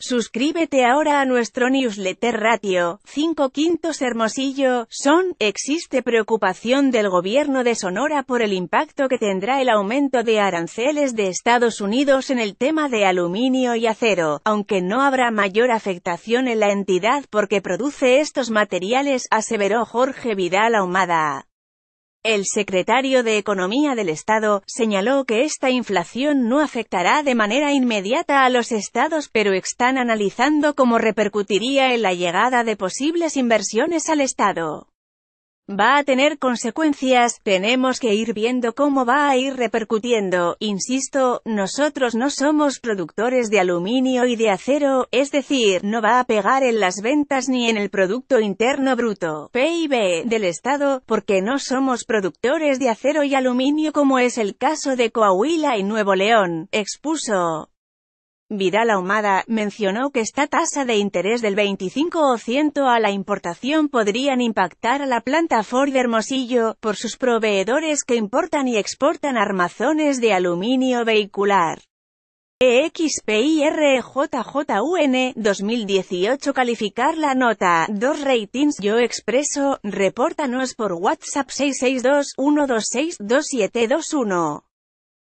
Suscríbete ahora a nuestro newsletter ratio, 5 quintos Hermosillo, son, existe preocupación del gobierno de Sonora por el impacto que tendrá el aumento de aranceles de Estados Unidos en el tema de aluminio y acero, aunque no habrá mayor afectación en la entidad porque produce estos materiales, aseveró Jorge Vidal Ahumada. El secretario de Economía del Estado señaló que esta inflación no afectará de manera inmediata a los estados pero están analizando cómo repercutiría en la llegada de posibles inversiones al Estado va a tener consecuencias, tenemos que ir viendo cómo va a ir repercutiendo, insisto, nosotros no somos productores de aluminio y de acero, es decir, no va a pegar en las ventas ni en el Producto Interno Bruto, PIB, del Estado, porque no somos productores de acero y aluminio como es el caso de Coahuila y Nuevo León, expuso. Vidal Ahumada mencionó que esta tasa de interés del 25% a la importación podrían impactar a la planta Ford Hermosillo, por sus proveedores que importan y exportan armazones de aluminio vehicular. EXPIRJJUN 2018 calificar la nota, dos ratings yo expreso, repórtanos por WhatsApp 662 126 2721.